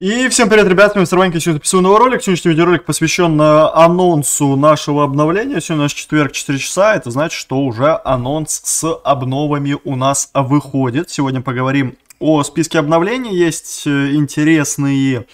И всем привет, ребят, с вами Сарванька, сегодня записываю новый ролик. Сегодняшний видеоролик посвящен э, анонсу нашего обновления. Сегодня у нас четверг, 4 часа, это значит, что уже анонс с обновами у нас выходит. Сегодня поговорим о списке обновлений, есть э, интересные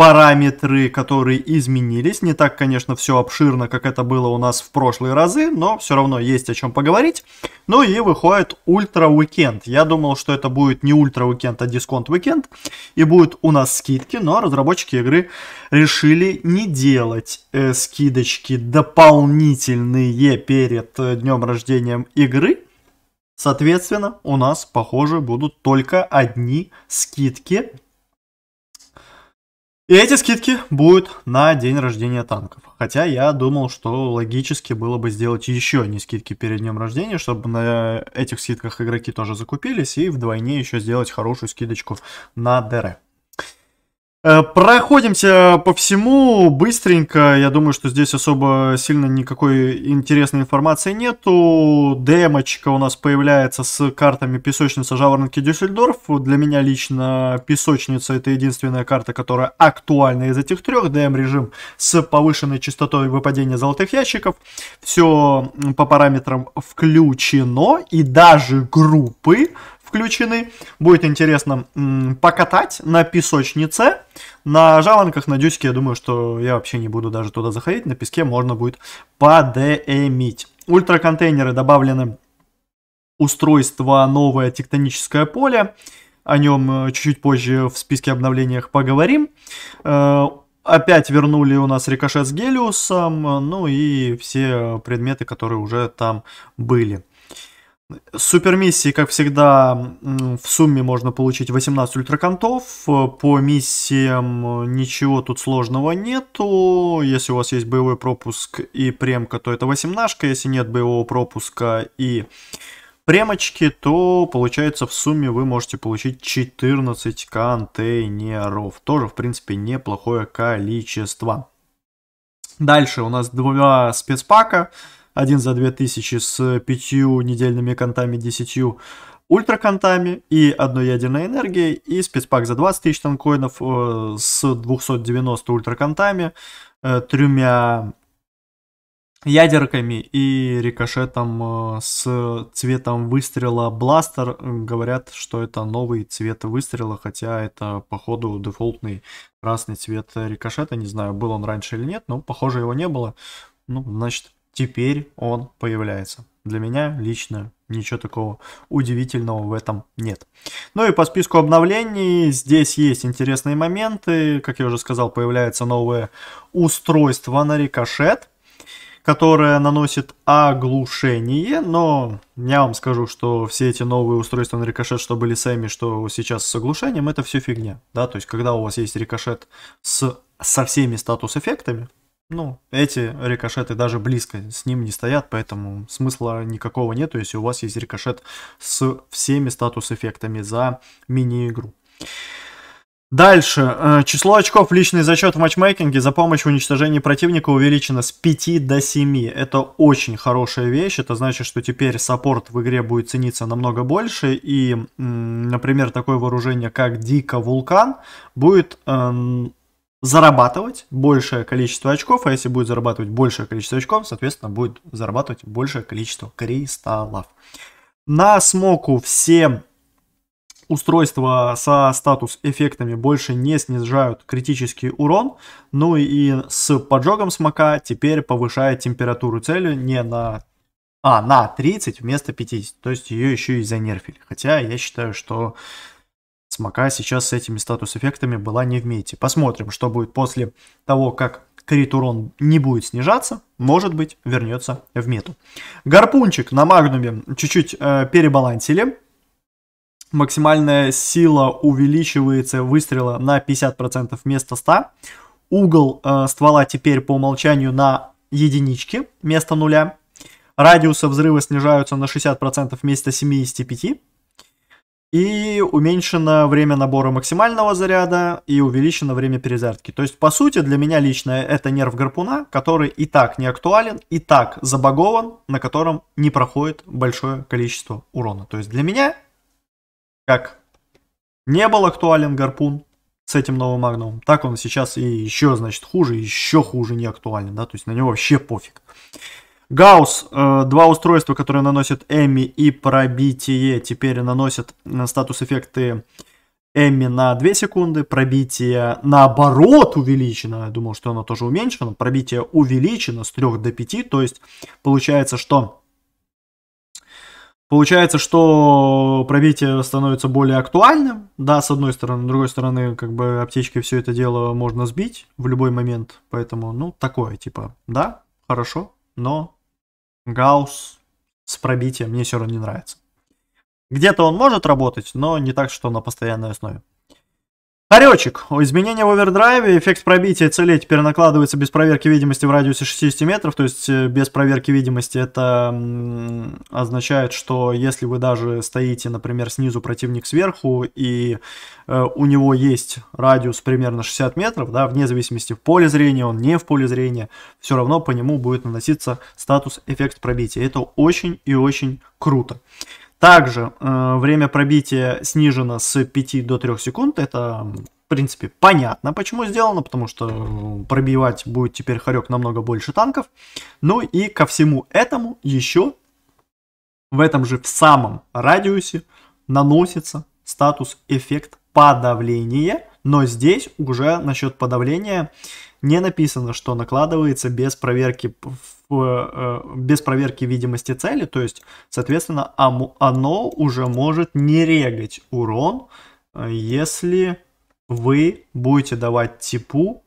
параметры, которые изменились. Не так, конечно, все обширно, как это было у нас в прошлые разы, но все равно есть о чем поговорить. Ну и выходит Ультра Уикенд. Я думал, что это будет не Ультра Уикенд, а Дисконт Уикенд. И будут у нас скидки, но разработчики игры решили не делать э, скидочки дополнительные перед э, днем рождения игры. Соответственно, у нас, похоже, будут только одни скидки и эти скидки будут на день рождения танков. Хотя я думал, что логически было бы сделать еще не скидки перед днем рождения, чтобы на этих скидках игроки тоже закупились и вдвойне еще сделать хорошую скидочку на дрэ. Э, проходимся по всему быстренько. Я думаю, что здесь особо сильно никакой интересной информации нету. Демочка у нас появляется с картами песочница Жаворонки Дюссельдорф. Для меня лично песочница это единственная карта, которая актуальна из этих трех. ДМ режим с повышенной частотой выпадения золотых ящиков. Все по параметрам включено и даже группы включены. Будет интересно м, покатать на песочнице, на жаланках, на дюске. Я думаю, что я вообще не буду даже туда заходить. На песке можно будет подэмить. Ультраконтейнеры добавлены устройство новое тектоническое поле. О нем э, чуть-чуть позже в списке обновлениях поговорим. Э, опять вернули у нас рикошет с Гелиусом, ну и все предметы, которые уже там были. Супермиссии, как всегда, в сумме можно получить 18 ультракантов. По миссиям ничего тут сложного нету. Если у вас есть боевой пропуск и премка, то это 18. Если нет боевого пропуска и премочки, то получается в сумме вы можете получить 14 контейнеров. Тоже, в принципе, неплохое количество. Дальше у нас два спецпака один за две тысячи с пятью недельными контами, десятью ультраконтами и одной ядерной энергией, и спецпак за 20 тысяч танкоинов э, с 290 ультраконтами, э, тремя ядерками и рикошетом э, с цветом выстрела бластер. Говорят, что это новый цвет выстрела, хотя это походу дефолтный красный цвет рикошета. Не знаю, был он раньше или нет, но похоже его не было. Ну, значит, теперь он появляется. Для меня лично ничего такого удивительного в этом нет. Ну и по списку обновлений здесь есть интересные моменты. Как я уже сказал, появляется новое устройство на рикошет которое наносит оглушение, но я вам скажу, что все эти новые устройства на рикошет, что были сами, что сейчас с оглушением, это все фигня, да, то есть когда у вас есть рикошет с, со всеми статус-эффектами, ну, эти рикошеты даже близко с ним не стоят, поэтому смысла никакого нету, если у вас есть рикошет с всеми статус-эффектами за мини-игру. Дальше. Э, число очков в личный зачет в матчмейкинге за помощь в уничтожении противника увеличено с 5 до 7. Это очень хорошая вещь. Это значит, что теперь саппорт в игре будет цениться намного больше. И, например, такое вооружение, как Дико Вулкан, будет эм, зарабатывать большее количество очков, а если будет зарабатывать большее количество очков, соответственно, будет зарабатывать большее количество кристаллов. На смоку все устройства со статус-эффектами больше не снижают критический урон, ну и с поджогом смока теперь повышает температуру цели не на а, на 30 вместо 50, то есть ее еще и занерфили. Хотя я считаю, что Смока сейчас с этими статус-эффектами была не в мете. Посмотрим, что будет после того, как крит урон не будет снижаться, может быть, вернется в мету. Гарпунчик на магнуме чуть-чуть э, перебалансили. Максимальная сила увеличивается выстрела на 50% вместо 100. Угол э, ствола теперь по умолчанию на единичке вместо нуля. Радиусы взрыва снижаются на 60% вместо 75. И уменьшено время набора максимального заряда и увеличено время перезарядки. То есть, по сути, для меня лично это нерв гарпуна, который и так не актуален, и так забагован, на котором не проходит большое количество урона. То есть для меня, как не был актуален гарпун с этим новым магнумом, так он сейчас и еще, значит, хуже, еще хуже не актуален, да, то есть на него вообще пофиг. Гаус э, два устройства, которые наносят Эми и пробитие, теперь наносят э, статус эффекты Эми на 2 секунды, пробитие наоборот увеличено, я думал, что оно тоже уменьшено, пробитие увеличено с 3 до 5, то есть получается, что Получается, что пробитие становится более актуальным, да, с одной стороны, с другой стороны, как бы аптечки все это дело можно сбить в любой момент, поэтому, ну, такое, типа, да, хорошо, но Гаус с пробитием мне все равно не нравится. Где-то он может работать, но не так, что на постоянной основе. Хоречек. Изменение в овердрайве, эффект пробития целей теперь накладывается без проверки видимости в радиусе 60 метров, то есть э, без проверки видимости это означает, что если вы даже стоите, например, снизу, противник сверху, и э, у него есть радиус примерно 60 метров, да, вне зависимости в поле зрения, он не в поле зрения, все равно по нему будет наноситься статус эффект пробития. Это очень и очень круто. Также э, время пробития снижено с 5 до 3 секунд. Это, в принципе, понятно, почему сделано, потому что э, пробивать будет теперь хорек намного больше танков. Ну и ко всему этому еще в этом же в самом радиусе наносится статус эффект подавления. Но здесь уже насчет подавления не написано, что накладывается без проверки, э, э, без проверки видимости цели, то есть, соответственно, оно уже может не регать урон, э, если вы будете давать типу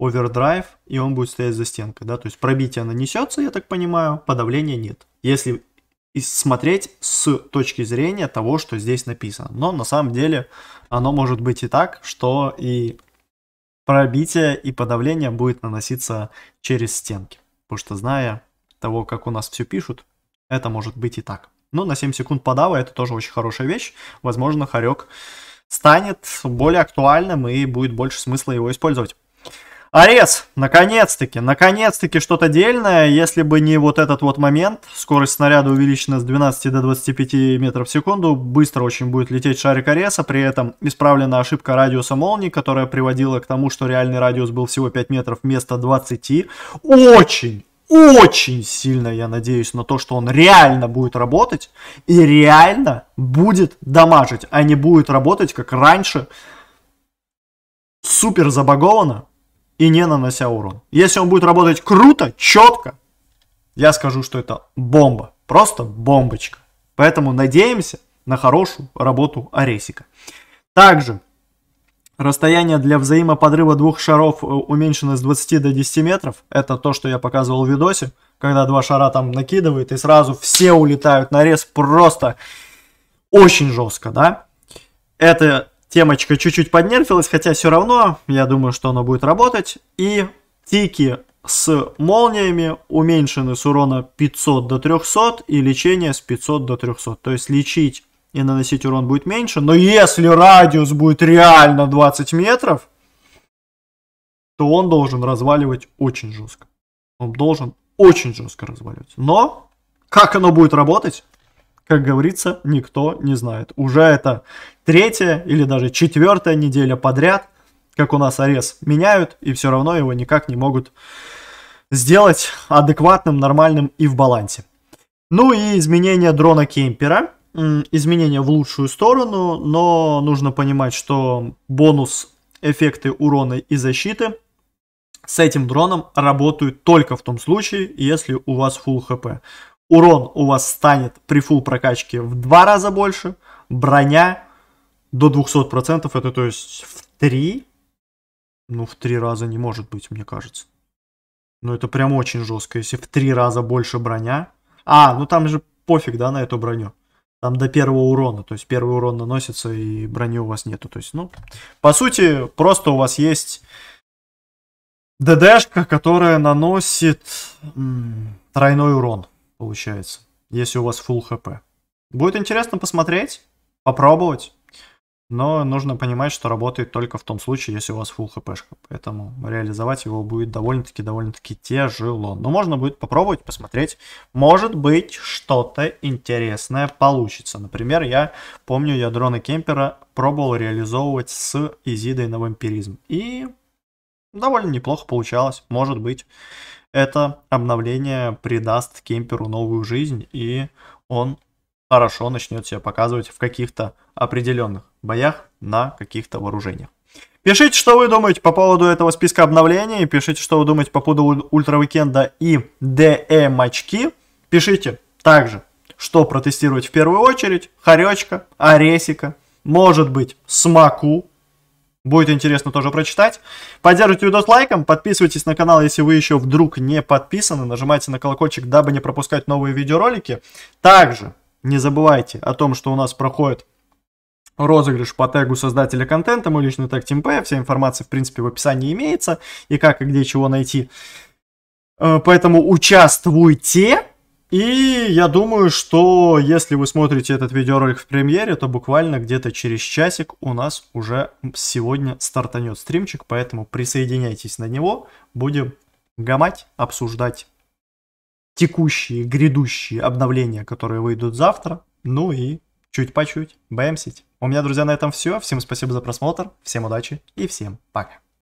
овердрайв, и он будет стоять за стенкой, да, то есть пробитие нанесется, я так понимаю, подавления нет. Если и смотреть с точки зрения того, что здесь написано. Но на самом деле оно может быть и так, что и пробитие и подавление будет наноситься через стенки. Потому что зная того, как у нас все пишут, это может быть и так. Но на 7 секунд подава это тоже очень хорошая вещь. Возможно, хорек станет более актуальным и будет больше смысла его использовать. Арес, наконец-таки, наконец-таки что-то дельное, если бы не вот этот вот момент, скорость снаряда увеличена с 12 до 25 метров в секунду, быстро очень будет лететь шарик Ареса, при этом исправлена ошибка радиуса молнии, которая приводила к тому, что реальный радиус был всего 5 метров вместо 20, очень, очень сильно я надеюсь на то, что он реально будет работать и реально будет дамажить, а не будет работать, как раньше, супер забаговано, и не нанося урон. Если он будет работать круто, четко, я скажу, что это бомба. Просто бомбочка. Поэтому надеемся на хорошую работу Аресика. Также расстояние для взаимоподрыва двух шаров э, уменьшено с 20 до 10 метров. Это то, что я показывал в видосе, когда два шара там накидывает и сразу все улетают на рез просто очень жестко, да? Это Темочка чуть-чуть поднерфилась, хотя все равно, я думаю, что оно будет работать. И тики с молниями уменьшены с урона 500 до 300 и лечение с 500 до 300. То есть лечить и наносить урон будет меньше. Но если радиус будет реально 20 метров, то он должен разваливать очень жестко. Он должен очень жестко разваливать. Но как оно будет работать, как говорится, никто не знает. Уже это третья или даже четвертая неделя подряд, как у нас арест меняют, и все равно его никак не могут сделать адекватным, нормальным и в балансе. Ну и изменение дрона Кемпера, изменения в лучшую сторону, но нужно понимать, что бонус эффекты урона и защиты с этим дроном работают только в том случае, если у вас full хп урон у вас станет при фул прокачке в два раза больше, броня до 200%, это то есть в три, ну в три раза не может быть, мне кажется. Ну это прям очень жестко, если в три раза больше броня. А, ну там же пофиг, да, на эту броню. Там до первого урона, то есть первый урон наносится и брони у вас нету. То есть, ну, по сути, просто у вас есть ДДшка, которая наносит м, тройной урон получается, если у вас full хп. Будет интересно посмотреть, попробовать, но нужно понимать, что работает только в том случае, если у вас full хпшка, поэтому реализовать его будет довольно-таки довольно-таки тяжело. Но можно будет попробовать, посмотреть, может быть что-то интересное получится. Например, я помню, я дроны Кемпера пробовал реализовывать с Изидой на вампиризм, и довольно неплохо получалось, может быть это обновление придаст кемперу новую жизнь, и он хорошо начнет себя показывать в каких-то определенных боях на каких-то вооружениях. Пишите, что вы думаете по поводу этого списка обновлений, пишите, что вы думаете по поводу Ультра Уикенда и ДМ очки. Пишите также, что протестировать в первую очередь, Харечка, Аресика, может быть, Смаку, Будет интересно тоже прочитать. Поддержите видос лайком, подписывайтесь на канал, если вы еще вдруг не подписаны. Нажимайте на колокольчик, дабы не пропускать новые видеоролики. Также не забывайте о том, что у нас проходит розыгрыш по тегу создателя контента, мой личный тег TeamP, вся информация, в принципе, в описании имеется, и как, и где, чего найти. Э, поэтому участвуйте, и я думаю, что если вы смотрите этот видеоролик в премьере, то буквально где-то через часик у нас уже сегодня стартанет стримчик, поэтому присоединяйтесь на него, будем гамать, обсуждать текущие, грядущие обновления, которые выйдут завтра, ну и чуть по чуть бэмсить. У меня, друзья, на этом все. Всем спасибо за просмотр, всем удачи и всем пока.